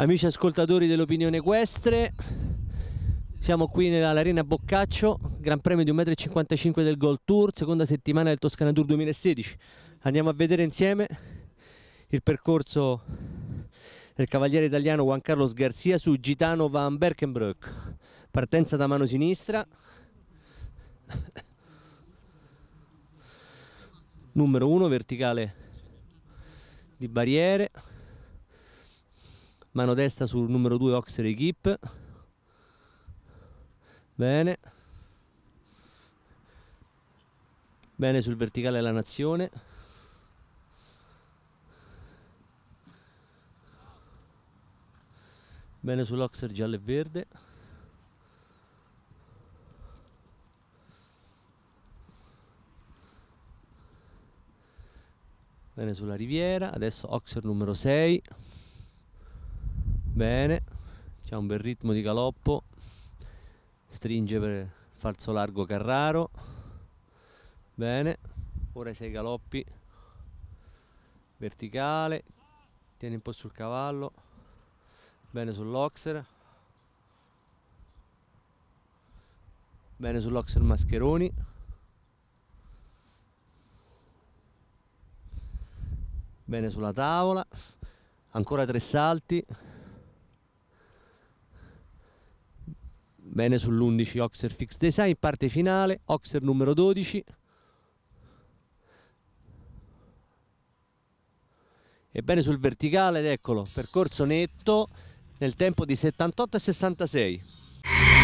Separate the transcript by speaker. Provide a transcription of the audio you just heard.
Speaker 1: amici ascoltatori dell'opinione equestre. Siamo qui nell'arena Boccaccio, Gran Premio di 1,55 m del Gold Tour, seconda settimana del Toscana Tour 2016. Andiamo a vedere insieme il percorso del cavaliere italiano Juan Carlos Garzia su Gitano Van Berkenbroek. Partenza da mano sinistra. Numero 1 verticale di barriere mano destra sul numero 2 Oxley Equip bene bene sul verticale la nazione bene sull'Oxer giallo e verde bene sulla riviera adesso Oxer numero 6 bene c'è un bel ritmo di galoppo stringe per falso largo Carraro bene ora i sei galoppi verticale tieni un po' sul cavallo bene sull'oxer bene sull'oxer Mascheroni bene sulla tavola ancora tre salti bene sull'11 Oxer Fix Design, parte finale, Oxer numero 12. E bene sul verticale ed eccolo, percorso netto nel tempo di 78 e 66.